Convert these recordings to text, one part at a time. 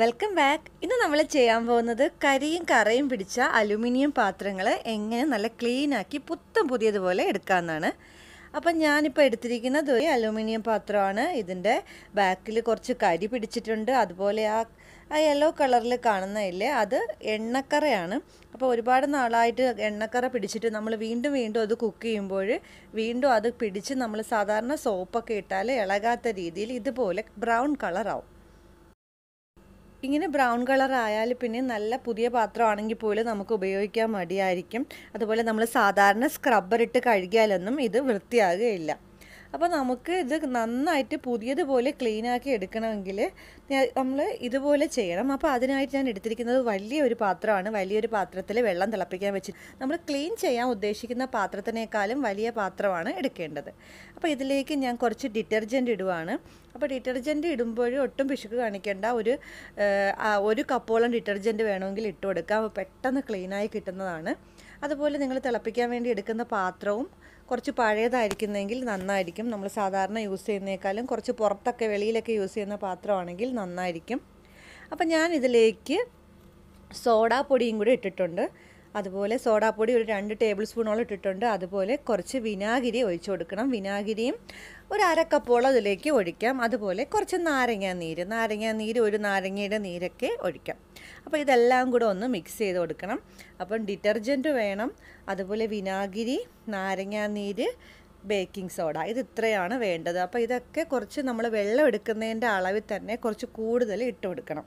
welcome back ഇന്ന് നമ്മൾ ചെയ്യാൻ പോകുന്നത് കരിയും കറയും പിടിച്ച അലുമിനിയം പാത്രങ്ങൾ എങ്ങനെ നല്ല ക്ലീനാക്കി പുത്തം പുതിയതുപോലെ എടുക്കാമെന്നാണ് അപ്പം ഞാനിപ്പോൾ എടുത്തിരിക്കുന്നത് ഒരു അലുമിനിയം പാത്രമാണ് ഇതിൻ്റെ ബാക്കിൽ കുറച്ച് കരി പിടിച്ചിട്ടുണ്ട് അതുപോലെ ആ ആ യെല്ലോ കളറിൽ കാണുന്നതില്ലേ അത് എണ്ണക്കറയാണ് അപ്പോൾ ഒരുപാട് നാളായിട്ട് എണ്ണക്കറ പിടിച്ചിട്ട് നമ്മൾ വീണ്ടും വീണ്ടും അത് കുക്ക് ചെയ്യുമ്പോൾ വീണ്ടും അത് പിടിച്ച് നമ്മൾ സാധാരണ സോപ്പൊക്കെ ഇട്ടാൽ ഇളകാത്ത രീതിയിൽ ഇതുപോലെ ബ്രൗൺ കളറാവും ഇങ്ങനെ ബ്രൗൺ കളർ ആയാൽ പിന്നെ നല്ല പുതിയ പാത്രമാണെങ്കിൽ പോലും നമുക്ക് ഉപയോഗിക്കാൻ മടിയായിരിക്കും അതുപോലെ നമ്മൾ സാധാരണ സ്ക്രബ്ബർ ഇട്ട് കഴുകിയാലൊന്നും ഇത് വൃത്തിയാകുകയില്ല അപ്പോൾ നമുക്ക് ഇത് നന്നായിട്ട് പുതിയതുപോലെ ക്ലീനാക്കി എടുക്കണമെങ്കിൽ നമ്മൾ ഇതുപോലെ ചെയ്യണം അപ്പോൾ അതിനായിട്ട് ഞാൻ എടുത്തിരിക്കുന്നത് വലിയ ഒരു പാത്രമാണ് വലിയൊരു പാത്രത്തിൽ വെള്ളം തിളപ്പിക്കാൻ വെച്ച് നമ്മൾ ക്ലീൻ ചെയ്യാൻ ഉദ്ദേശിക്കുന്ന പാത്രത്തിനേക്കാളും വലിയ പാത്രമാണ് എടുക്കേണ്ടത് അപ്പോൾ ഇതിലേക്ക് ഞാൻ കുറച്ച് ഡിറ്റർജൻറ്റ് ഇടുവാണ് അപ്പോൾ ഡിറ്റർജൻറ്റ് ഇടുമ്പോഴും ഒട്ടും പിശുക്ക് കാണിക്കേണ്ട ഒരു ഒരു കപ്പോളം ഡിറ്റർജൻറ്റ് വേണമെങ്കിൽ ഇട്ട് കൊടുക്കാം പെട്ടെന്ന് ക്ലീനായി കിട്ടുന്നതാണ് അതുപോലെ നിങ്ങൾ തിളപ്പിക്കാൻ വേണ്ടി എടുക്കുന്ന പാത്രവും കുറച്ച് പഴയതായിരിക്കുന്നെങ്കിൽ നന്നായിരിക്കും നമ്മൾ സാധാരണ യൂസ് ചെയ്യുന്നേക്കാളും കുറച്ച് പുറത്തൊക്കെ വെളിയിലൊക്കെ യൂസ് ചെയ്യുന്ന പാത്രമാണെങ്കിൽ നന്നായിരിക്കും അപ്പം ഞാൻ ഇതിലേക്ക് സോഡാ പൊടിയും കൂടി ഇട്ടിട്ടുണ്ട് അതുപോലെ സോഡാപ്പൊടി ഒരു രണ്ട് ടേബിൾ സ്പൂണോളം ഇട്ടിട്ടുണ്ട് അതുപോലെ കുറച്ച് വിനാഗിരി ഒഴിച്ചു കൊടുക്കണം വിനാഗിരിയും ഒരു അരക്കപ്പോളം അതിലേക്ക് ഒഴിക്കാം അതുപോലെ കുറച്ച് നാരങ്ങാ നീര് നാരങ്ങാ നീര് ഒരു നാരങ്ങയുടെ നീരൊക്കെ ഒഴിക്കാം അപ്പോൾ ഇതെല്ലാം കൂടെ ഒന്ന് മിക്സ് ചെയ്ത് കൊടുക്കണം അപ്പം ഡിറ്റർജൻറ്റ് വേണം അതുപോലെ വിനാഗിരി നാരങ്ങാ നീര് ബേക്കിംഗ് സോഡ ഇത് ഇത്രയാണ് വേണ്ടത് അപ്പോൾ ഇതൊക്കെ കുറച്ച് നമ്മൾ വെള്ളം എടുക്കുന്നതിൻ്റെ അളവിൽ തന്നെ കുറച്ച് കൂടുതൽ ഇട്ട് കൊടുക്കണം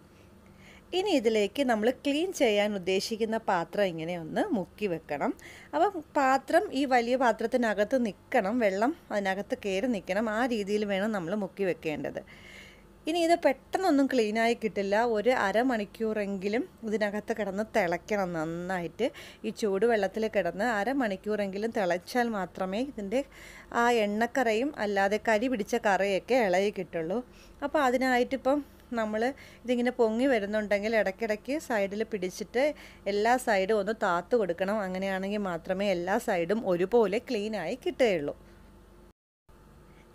ഇനി ഇതിലേക്ക് നമ്മൾ ക്ലീൻ ചെയ്യാൻ ഉദ്ദേശിക്കുന്ന പാത്രം ഇങ്ങനെ ഒന്ന് മുക്കി വെക്കണം അപ്പം പാത്രം ഈ വലിയ പാത്രത്തിനകത്ത് നിൽക്കണം വെള്ളം അതിനകത്ത് കയറി നിൽക്കണം ആ രീതിയിൽ വേണം നമ്മൾ മുക്കി വെക്കേണ്ടത് ഇനി ഇത് പെട്ടെന്നൊന്നും ക്ലീനായി കിട്ടില്ല ഒരു അരമണിക്കൂറെങ്കിലും ഇതിനകത്ത് കിടന്ന് തിളയ്ക്കണം നന്നായിട്ട് ഈ ചൂടുവെള്ളത്തിൽ കിടന്ന് അരമണിക്കൂറെങ്കിലും തിളച്ചാൽ മാത്രമേ ഇതിൻ്റെ ആ എണ്ണക്കറയും അല്ലാതെ കരി പിടിച്ച കറിയൊക്കെ ഇളകി കിട്ടുള്ളൂ അപ്പോൾ അതിനായിട്ടിപ്പം നമ്മൾ ഇതിങ്ങനെ പൊങ്ങി വരുന്നുണ്ടെങ്കിൽ ഇടയ്ക്കിടയ്ക്ക് സൈഡിൽ പിടിച്ചിട്ട് എല്ലാ സൈഡും ഒന്ന് താത്തു കൊടുക്കണം അങ്ങനെയാണെങ്കിൽ മാത്രമേ എല്ലാ സൈഡും ഒരുപോലെ ക്ലീനായി കിട്ടുകയുള്ളൂ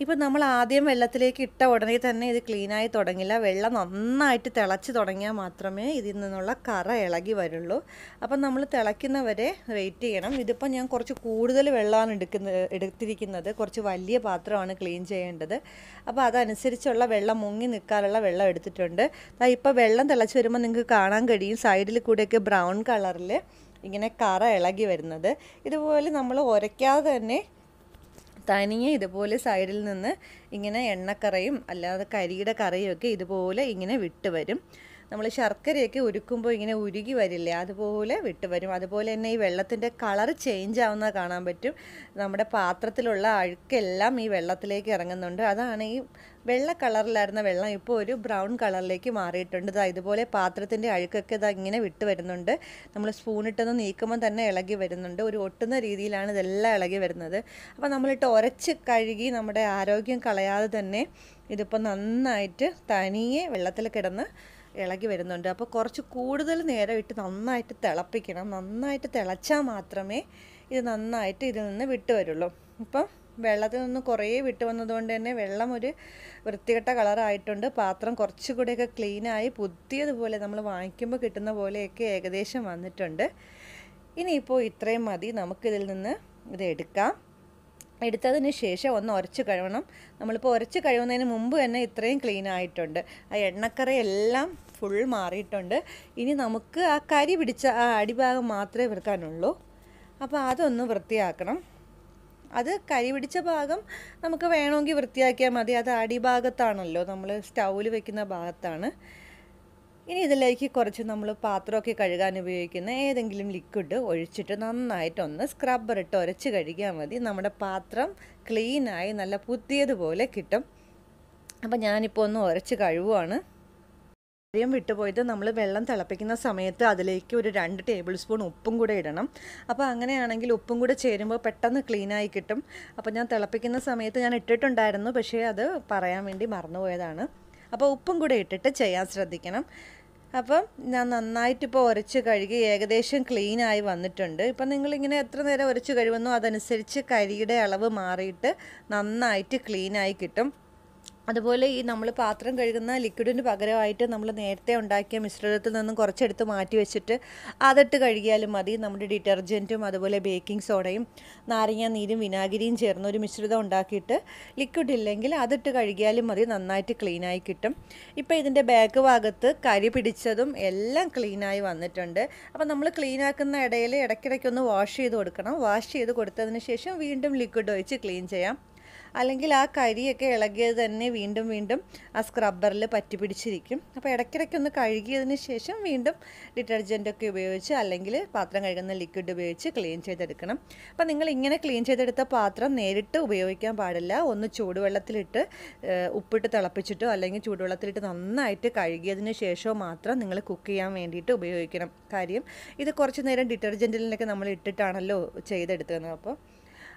ഇപ്പം നമ്മൾ ആദ്യം വെള്ളത്തിലേക്ക് ഇട്ട ഉടനെ തന്നെ ഇത് ക്ലീനായി തുടങ്ങില്ല വെള്ളം നന്നായിട്ട് തിളച്ച് തുടങ്ങിയാൽ മാത്രമേ ഇതിൽ നിന്നുള്ള കറ ഇളകി വരുള്ളൂ അപ്പം നമ്മൾ തിളയ്ക്കുന്നവരെ വെയിറ്റ് ചെയ്യണം ഇതിപ്പം ഞാൻ കുറച്ച് കൂടുതൽ വെള്ളമാണ് എടുക്കുന്നത് എടുത്തിരിക്കുന്നത് കുറച്ച് വലിയ പാത്രമാണ് ക്ലീൻ ചെയ്യേണ്ടത് അപ്പോൾ അതനുസരിച്ചുള്ള വെള്ളം മുങ്ങി നിൽക്കാനുള്ള വെള്ളം എടുത്തിട്ടുണ്ട് ഇപ്പോൾ വെള്ളം തിളച്ച് വരുമ്പോൾ നിങ്ങൾക്ക് കാണാൻ കഴിയും സൈഡിൽ കൂടെയൊക്കെ ബ്രൗൺ കളറിൽ ഇങ്ങനെ കറ ഇളകി വരുന്നത് ഇതുപോലെ നമ്മൾ ഉരയ്ക്കാതെ തന്നെ തനിയെ ഇതുപോലെ സൈഡിൽ നിന്ന് ഇങ്ങനെ എണ്ണക്കറയും അല്ലാതെ കരിയുടെ കറിയും ഒക്കെ ഇതുപോലെ ഇങ്ങനെ വിട്ട് വരും നമ്മൾ ശർക്കരയൊക്കെ ഉരുക്കുമ്പോൾ ഇങ്ങനെ ഉരുകി വരില്ലേ അതുപോലെ വിട്ട് വരും അതുപോലെ തന്നെ ഈ വെള്ളത്തിൻ്റെ കളർ ചേഞ്ച് ആവുന്ന കാണാൻ പറ്റും നമ്മുടെ പാത്രത്തിലുള്ള അഴുക്കെല്ലാം ഈ വെള്ളത്തിലേക്ക് ഇറങ്ങുന്നുണ്ട് അതാണ് ഈ വെള്ള കളറിലായിരുന്ന വെള്ളം ഇപ്പോൾ ഒരു ബ്രൗൺ കളറിലേക്ക് മാറിയിട്ടുണ്ട് ഇതാ ഇതുപോലെ പാത്രത്തിൻ്റെ അഴുക്കൊക്കെ ഇതാ ഇങ്ങനെ വിട്ട് വരുന്നുണ്ട് നമ്മൾ സ്പൂണിട്ടൊന്ന് നീക്കുമ്പോൾ തന്നെ ഇളകി വരുന്നുണ്ട് ഒരു ഒട്ടുന്ന രീതിയിലാണ് ഇതെല്ലാം ഇളകി വരുന്നത് അപ്പോൾ നമ്മളിട്ട് ഉരച്ച് കഴുകി നമ്മുടെ ആരോഗ്യം കളയാതെ തന്നെ ഇതിപ്പോൾ നന്നായിട്ട് തനിയെ വെള്ളത്തിൽ കിടന്ന് ഇളകി വരുന്നുണ്ട് അപ്പോൾ കുറച്ച് കൂടുതൽ നേരം ഇട്ട് നന്നായിട്ട് തിളപ്പിക്കണം നന്നായിട്ട് തിളച്ചാൽ മാത്രമേ ഇത് നന്നായിട്ട് ഇതിൽ നിന്ന് വിട്ട് വരുള്ളൂ ഇപ്പം വെള്ളത്തിൽ നിന്ന് കുറേ വിട്ട് വന്നതുകൊണ്ട് തന്നെ വെള്ളം ഒരു വൃത്തികെട്ട കളറായിട്ടുണ്ട് പാത്രം കുറച്ചുകൂടെയൊക്കെ ക്ലീനായി പുതിയതുപോലെ നമ്മൾ വാങ്ങിക്കുമ്പോൾ കിട്ടുന്ന പോലെയൊക്കെ ഏകദേശം വന്നിട്ടുണ്ട് ഇനിയിപ്പോൾ ഇത്രയും മതി നമുക്കിതിൽ നിന്ന് ഇത് എടുക്കാം എടുത്തതിന് ശേഷം ഒന്ന് ഉരച്ച് കഴുകണം നമ്മളിപ്പോൾ ഉരച്ച് കഴുകുന്നതിന് മുമ്പ് തന്നെ ഇത്രയും ക്ലീൻ ആയിട്ടുണ്ട് ആ എണ്ണക്കറയെല്ലാം ഫുൾ മാറിയിട്ടുണ്ട് ഇനി നമുക്ക് ആ കരി പിടിച്ച ആ അടിഭാഗം മാത്രമേ വെറുക്കാനുള്ളൂ അപ്പോൾ അതൊന്ന് വൃത്തിയാക്കണം അത് കരി പിടിച്ച ഭാഗം നമുക്ക് വേണമെങ്കിൽ വൃത്തിയാക്കിയാൽ മതി അത് അടിഭാഗത്താണല്ലോ നമ്മൾ സ്റ്റൗവിൽ വെക്കുന്ന ഭാഗത്താണ് ഇനി ഇതിലേക്ക് കുറച്ച് നമ്മൾ പാത്രമൊക്കെ കഴുകാൻ ഉപയോഗിക്കുന്ന ഏതെങ്കിലും ലിക്വിഡ് ഒഴിച്ചിട്ട് നന്നായിട്ടൊന്ന് സ്ക്രബ്ബർ ഇട്ട് ഉരച്ച് കഴുകിയാൽ മതി നമ്മുടെ പാത്രം ക്ലീനായി നല്ല പുതിയതുപോലെ കിട്ടും അപ്പോൾ ഞാനിപ്പോൾ ഒന്ന് ഉരച്ച് കഴുകുവാണ് ആദ്യം വിട്ടുപോയത് നമ്മൾ വെള്ളം തിളപ്പിക്കുന്ന സമയത്ത് അതിലേക്ക് ഒരു രണ്ട് ടേബിൾ സ്പൂൺ ഉപ്പും കൂടെ ഇടണം അപ്പോൾ അങ്ങനെയാണെങ്കിൽ ഉപ്പും കൂടെ ചേരുമ്പോൾ പെട്ടെന്ന് ക്ലീനായി കിട്ടും അപ്പോൾ ഞാൻ തിളപ്പിക്കുന്ന സമയത്ത് ഞാൻ ഇട്ടിട്ടുണ്ടായിരുന്നു പക്ഷേ അത് പറയാൻ വേണ്ടി മറന്നുപോയതാണ് അപ്പോൾ ഉപ്പും കൂടെ ഇട്ടിട്ട് ചെയ്യാൻ ശ്രദ്ധിക്കണം അപ്പം ഞാൻ നന്നായിട്ട് ഇപ്പോൾ ഉരച്ച് കഴുകി ഏകദേശം ക്ലീനായി വന്നിട്ടുണ്ട് ഇപ്പം നിങ്ങളിങ്ങനെ എത്ര നേരം ഉരച്ച് കഴുകുന്നു അതനുസരിച്ച് കരിയുടെ അളവ് മാറിയിട്ട് നന്നായിട്ട് ക്ലീനായി കിട്ടും അതുപോലെ ഈ നമ്മൾ പാത്രം കഴുകുന്ന ലിക്വിഡിന് പകരമായിട്ട് നമ്മൾ നേരത്തെ ഉണ്ടാക്കിയ മിശ്രിതത്തിൽ നിന്നും കുറച്ചെടുത്ത് മാറ്റി വെച്ചിട്ട് അതിട്ട് കഴുകിയാലും മതി നമ്മുടെ ഡിറ്റർജൻറ്റും അതുപോലെ ബേക്കിംഗ് സോഡയും നാരങ്ങ നീരും വിനാഗിരിയും ചേർന്ന് ഒരു മിശ്രിതം ഉണ്ടാക്കിയിട്ട് ലിക്വിഡ് ഇല്ലെങ്കിൽ അതിട്ട് കഴുകിയാലും മതി നന്നായിട്ട് ക്ലീനായി കിട്ടും ഇപ്പോൾ ഇതിൻ്റെ ബാക്ക് ഭാഗത്ത് കരി പിടിച്ചതും എല്ലാം ക്ലീനായി വന്നിട്ടുണ്ട് അപ്പോൾ നമ്മൾ ക്ലീനാക്കുന്ന ഇടയിൽ ഇടയ്ക്കിടയ്ക്കൊന്ന് വാഷ് ചെയ്ത് കൊടുക്കണം വാഷ് ചെയ്ത് കൊടുത്തതിന് ശേഷം വീണ്ടും ലിക്വിഡ് ഒഴിച്ച് ക്ലീൻ ചെയ്യാം അല്ലെങ്കിൽ ആ കരിയൊക്കെ ഇളകിയത് തന്നെ വീണ്ടും വീണ്ടും ആ സ്ക്രബ്ബറിൽ പറ്റി പിടിച്ചിരിക്കും അപ്പോൾ ഒന്ന് കഴുകിയതിന് ശേഷം വീണ്ടും ഡിറ്റർജൻറ്റൊക്കെ ഉപയോഗിച്ച് അല്ലെങ്കിൽ പാത്രം കഴുകുന്ന ലിക്വിഡ് ഉപയോഗിച്ച് ക്ലീൻ ചെയ്തെടുക്കണം അപ്പോൾ നിങ്ങൾ ഇങ്ങനെ ക്ലീൻ ചെയ്തെടുത്ത പാത്രം നേരിട്ട് ഉപയോഗിക്കാൻ പാടില്ല ഒന്ന് ചൂടുവെള്ളത്തിലിട്ട് ഉപ്പിട്ട് തിളപ്പിച്ചിട്ടോ അല്ലെങ്കിൽ ചൂടുവെള്ളത്തിലിട്ട് നന്നായിട്ട് കഴുകിയതിന് ശേഷമോ മാത്രം നിങ്ങൾ കുക്ക് ചെയ്യാൻ വേണ്ടിയിട്ട് ഉപയോഗിക്കണം കാര്യം ഇത് കുറച്ച് നേരം ഡിറ്റർജൻറ്റിലൊക്കെ നമ്മൾ ഇട്ടിട്ടാണല്ലോ ചെയ്തെടുത്തത് അപ്പോൾ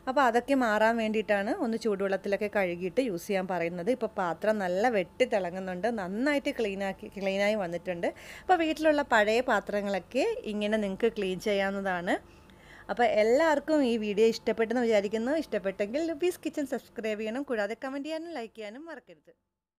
അപ്പോൾ അതൊക്കെ മാറാൻ വേണ്ടിയിട്ടാണ് ഒന്ന് ചൂടുവെള്ളത്തിലൊക്കെ കഴുകിയിട്ട് യൂസ് ചെയ്യാൻ പറയുന്നത് ഇപ്പോൾ പാത്രം നല്ല വെട്ടി തിളങ്ങുന്നുണ്ട് നന്നായിട്ട് ക്ലീനാക്കി ക്ലീനായി വന്നിട്ടുണ്ട് അപ്പോൾ വീട്ടിലുള്ള പഴയ പാത്രങ്ങളൊക്കെ ഇങ്ങനെ നിങ്ങൾക്ക് ക്ലീൻ ചെയ്യാവുന്നതാണ് അപ്പോൾ എല്ലാവർക്കും ഈ വീഡിയോ ഇഷ്ടപ്പെട്ടെന്ന് വിചാരിക്കുന്നു ഇഷ്ടപ്പെട്ടെങ്കിൽ ലുബീസ് കിച്ചൺ സബ്സ്ക്രൈബ് ചെയ്യണം കൂടാതെ കമൻറ്റ് ചെയ്യാനും ലൈക്ക് ചെയ്യാനും മറക്കരുത്